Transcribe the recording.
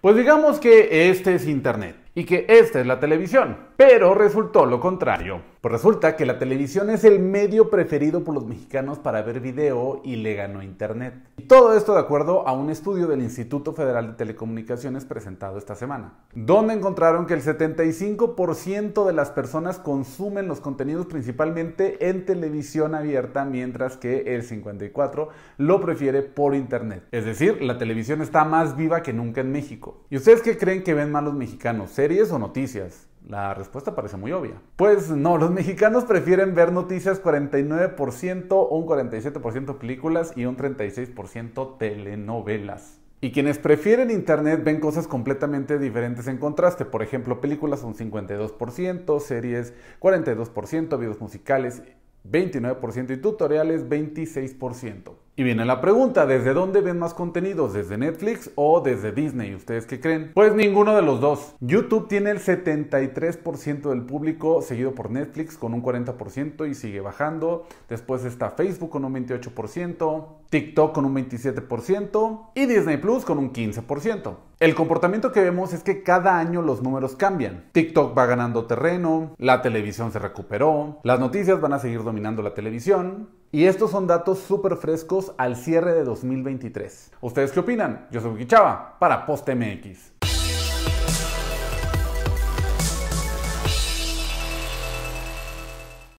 Pues digamos que este es Internet y que esta es la televisión. Pero resultó lo contrario. Pues resulta que la televisión es el medio preferido por los mexicanos para ver video y le ganó Internet. Y todo esto de acuerdo a un estudio del Instituto Federal de Telecomunicaciones presentado esta semana, donde encontraron que el 75% de las personas consumen los contenidos principalmente en televisión abierta, mientras que el 54% lo prefiere por Internet. Es decir, la televisión está más viva que nunca en México. ¿Y ustedes qué creen que ven mal los mexicanos? series o noticias? La respuesta parece muy obvia. Pues no, los mexicanos prefieren ver noticias 49%, un 47% películas y un 36% telenovelas. Y quienes prefieren internet ven cosas completamente diferentes en contraste. Por ejemplo, películas un 52%, series 42%, videos musicales 29% y tutoriales 26%. Y viene la pregunta, ¿desde dónde ven más contenidos? ¿Desde Netflix o desde Disney? ¿Ustedes qué creen? Pues ninguno de los dos. YouTube tiene el 73% del público, seguido por Netflix con un 40% y sigue bajando. Después está Facebook con un 28%, TikTok con un 27% y Disney Plus con un 15%. El comportamiento que vemos es que cada año los números cambian. TikTok va ganando terreno, la televisión se recuperó, las noticias van a seguir dominando la televisión, y estos son datos súper frescos al cierre de 2023. ¿Ustedes qué opinan? Yo soy Guichaba para PostMX.